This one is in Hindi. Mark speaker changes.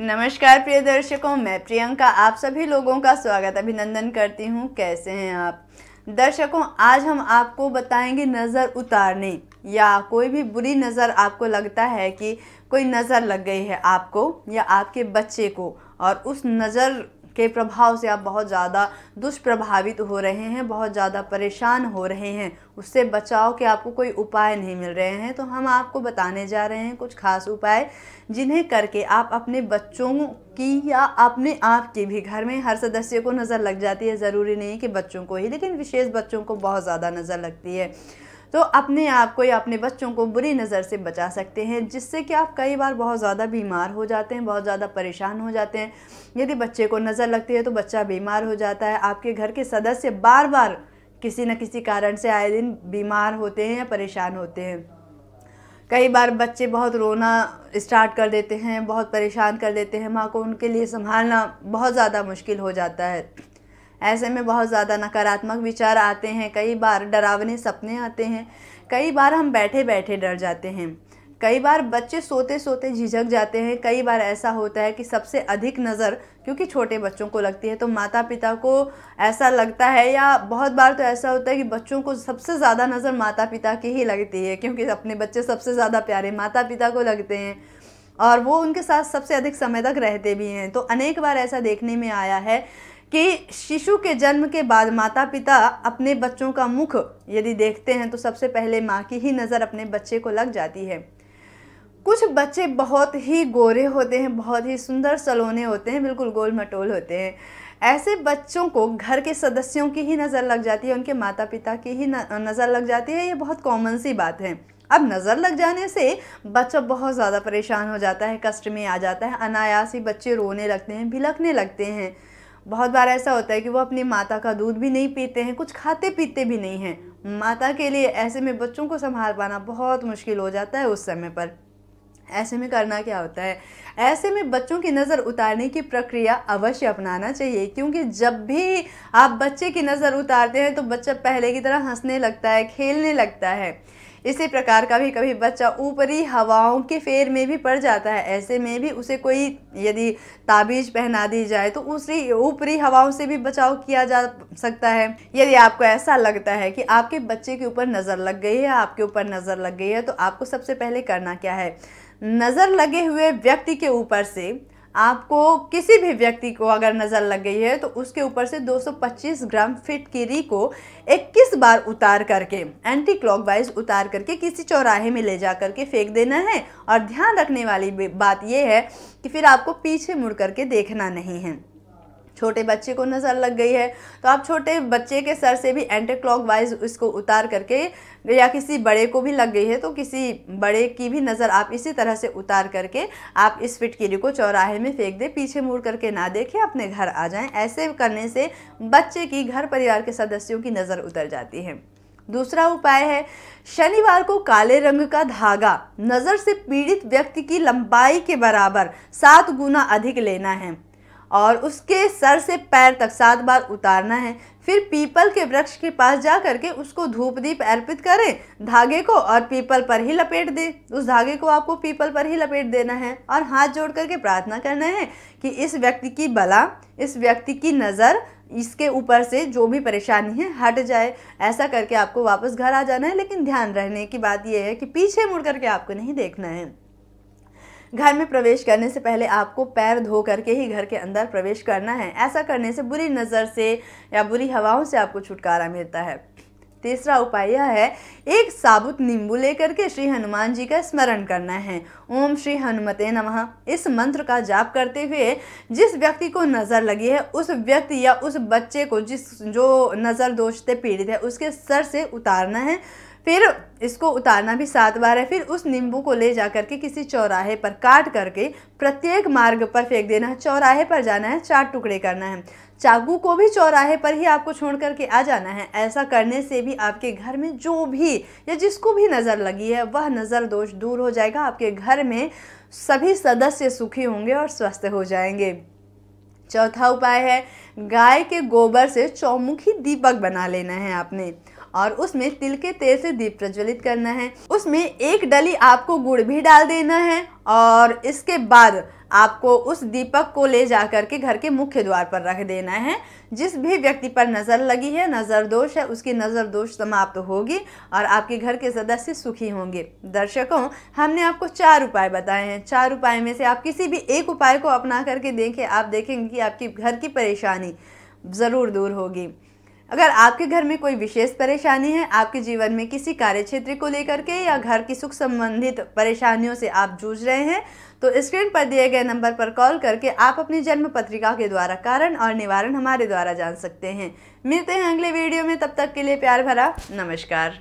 Speaker 1: नमस्कार प्रिय दर्शकों मैं प्रियंका आप सभी लोगों का स्वागत अभिनंदन करती हूँ कैसे हैं आप दर्शकों आज हम आपको बताएंगे नज़र उतारने या कोई भी बुरी नज़र आपको लगता है कि कोई नज़र लग गई है आपको या आपके बच्चे को और उस नज़र के प्रभाव से आप बहुत ज़्यादा दुष्प्रभावित हो रहे हैं बहुत ज़्यादा परेशान हो रहे हैं उससे बचाव के आपको कोई उपाय नहीं मिल रहे हैं तो हम आपको बताने जा रहे हैं कुछ खास उपाय जिन्हें करके आप अपने बच्चों की या अपने आप के भी घर में हर सदस्य को नज़र लग जाती है ज़रूरी नहीं कि बच्चों को ही लेकिन विशेष बच्चों को बहुत ज़्यादा नज़र लगती है तो अपने आप को या अपने बच्चों को बुरी नज़र से बचा सकते हैं जिससे कि आप कई बार बहुत ज़्यादा बीमार हो जाते हैं बहुत ज़्यादा परेशान हो जाते हैं यदि बच्चे को नज़र लगती है तो बच्चा बीमार हो जाता है आपके घर के सदस्य बार बार किसी न किसी कारण से आए दिन बीमार होते हैं या परेशान होते हैं कई बार बच्चे बहुत रोना स्टार्ट कर देते हैं बहुत परेशान कर देते हैं माँ को उनके लिए संभालना बहुत ज़्यादा मुश्किल हो जाता है ऐसे में बहुत ज़्यादा नकारात्मक विचार आते हैं कई बार डरावने सपने आते हैं कई बार हम बैठे बैठे डर जाते हैं कई बार बच्चे सोते सोते झिझक जाते हैं कई बार ऐसा होता है कि सबसे अधिक नज़र क्योंकि छोटे बच्चों को लगती है तो माता पिता को ऐसा लगता है या बहुत बार तो ऐसा होता है कि बच्चों को सबसे ज़्यादा नज़र माता पिता की ही लगती है क्योंकि अपने बच्चे सबसे ज़्यादा प्यारे माता पिता को लगते हैं और वो उनके साथ सबसे अधिक समय तक रहते भी हैं तो अनेक बार ऐसा देखने में आया है कि शिशु के जन्म के बाद माता पिता अपने बच्चों का मुख यदि देखते हैं तो सबसे पहले माँ की ही नज़र अपने बच्चे को लग जाती है कुछ बच्चे बहुत ही गोरे होते हैं बहुत ही सुंदर सलोने होते हैं बिल्कुल गोल मटोल होते हैं ऐसे बच्चों को घर के सदस्यों की ही नज़र लग जाती है उनके माता पिता की ही नज़र लग जाती है ये बहुत कॉमन सी बात है अब नज़र लग जाने से बच्चा बहुत ज़्यादा परेशान हो जाता है कष्ट में आ जाता है अनायास ही बच्चे रोने लगते हैं भिलकने लगते हैं बहुत बार ऐसा होता है कि वो अपनी माता का दूध भी नहीं पीते हैं कुछ खाते पीते भी नहीं हैं माता के लिए ऐसे में बच्चों को संभाल पाना बहुत मुश्किल हो जाता है उस समय पर ऐसे में करना क्या होता है ऐसे में बच्चों की नज़र उतारने की प्रक्रिया अवश्य अपनाना चाहिए क्योंकि जब भी आप बच्चे की नज़र उतारते हैं तो बच्चा पहले की तरह हंसने लगता है खेलने लगता है इसी प्रकार कभी कभी बच्चा ऊपरी हवाओं के फेर में भी पड़ जाता है ऐसे में भी उसे कोई यदि ताबीज पहना दी जाए तो उसी ऊपरी हवाओं से भी बचाव किया जा सकता है यदि आपको ऐसा लगता है कि आपके बच्चे के ऊपर नज़र लग गई है आपके ऊपर नज़र लग गई है तो आपको सबसे पहले करना क्या है नज़र लगे हुए व्यक्ति के ऊपर से आपको किसी भी व्यक्ति को अगर नज़र लग गई है तो उसके ऊपर से 225 ग्राम फिटकिरी को 21 बार उतार करके एंटी क्लॉकवाइज उतार करके किसी चौराहे में ले जा करके फेंक देना है और ध्यान रखने वाली बात यह है कि फिर आपको पीछे मुड़ करके देखना नहीं है छोटे बच्चे को नज़र लग गई है तो आप छोटे बच्चे के सर से भी एंटी क्लॉक वाइज उसको उतार करके या किसी बड़े को भी लग गई है तो किसी बड़े की भी नज़र आप इसी तरह से उतार करके आप इस फिटकीरी को चौराहे में फेंक दें पीछे मुड़ करके ना देखें अपने घर आ जाएं ऐसे करने से बच्चे की घर परिवार के सदस्यों की नज़र उतर जाती है दूसरा उपाय है शनिवार को काले रंग का धागा नज़र से पीड़ित व्यक्ति की लंबाई के बराबर सात गुना अधिक लेना है और उसके सर से पैर तक सात बार उतारना है फिर पीपल के वृक्ष के पास जा करके उसको धूप दीप अर्पित करें धागे को और पीपल पर ही लपेट दें उस धागे को आपको पीपल पर ही लपेट देना है और हाथ जोड़ करके प्रार्थना करना है कि इस व्यक्ति की बला इस व्यक्ति की नज़र इसके ऊपर से जो भी परेशानी है हट जाए ऐसा करके आपको वापस घर आ जाना है लेकिन ध्यान रहने की बात यह है कि पीछे मुड़ करके आपको नहीं देखना है घर में प्रवेश करने से पहले आपको पैर धो करके ही घर के अंदर प्रवेश करना है ऐसा करने से बुरी नज़र से या बुरी हवाओं से आपको छुटकारा मिलता है तीसरा उपाय यह है एक साबुत नींबू लेकर के श्री हनुमान जी का स्मरण करना है ओम श्री हनुमते नमः इस मंत्र का जाप करते हुए जिस व्यक्ति को नज़र लगी है उस व्यक्ति या उस बच्चे को जिस जो नज़र दोष से पीड़ित है उसके सर से उतारना है फिर इसको उतारना भी सात बार है फिर उस नींबू को ले जाकर के किसी चौराहे पर काट करके प्रत्येक मार्ग पर फेंक देना है चौराहे पर जाना है चार टुकड़े करना है चाकू को भी चौराहे पर ही आपको छोड़ करके आ जाना है ऐसा करने से भी आपके घर में जो भी या जिसको भी नज़र लगी है वह नज़र दोष दूर हो जाएगा आपके घर में सभी सदस्य सुखी होंगे और स्वस्थ हो जाएंगे चौथा उपाय है गाय के गोबर से चौमुखी दीपक बना लेना है आपने और उसमें तिल के तेल से दीप प्रज्वलित करना है उसमें एक डली आपको गुड़ भी डाल देना है और इसके बाद आपको उस दीपक को ले जा कर के घर के मुख्य द्वार पर रख देना है जिस भी व्यक्ति पर नज़र लगी है नज़र दोष है उसकी नज़र दोष समाप्त तो होगी और आपके घर के सदस्य सुखी होंगे दर्शकों हमने आपको चार उपाय बताए हैं चार उपाय में से आप किसी भी एक उपाय को अपना करके देखें आप देखेंगे कि आपकी घर की परेशानी ज़रूर दूर होगी अगर आपके घर में कोई विशेष परेशानी है आपके जीवन में किसी कार्य क्षेत्र को लेकर के या घर की सुख संबंधित परेशानियों से आप जूझ रहे हैं तो स्क्रीन पर दिए गए नंबर पर कॉल करके आप अपनी जन्म पत्रिका के द्वारा कारण और निवारण हमारे द्वारा जान सकते हैं मिलते हैं अगले वीडियो में तब तक के लिए प्यार भरा नमस्कार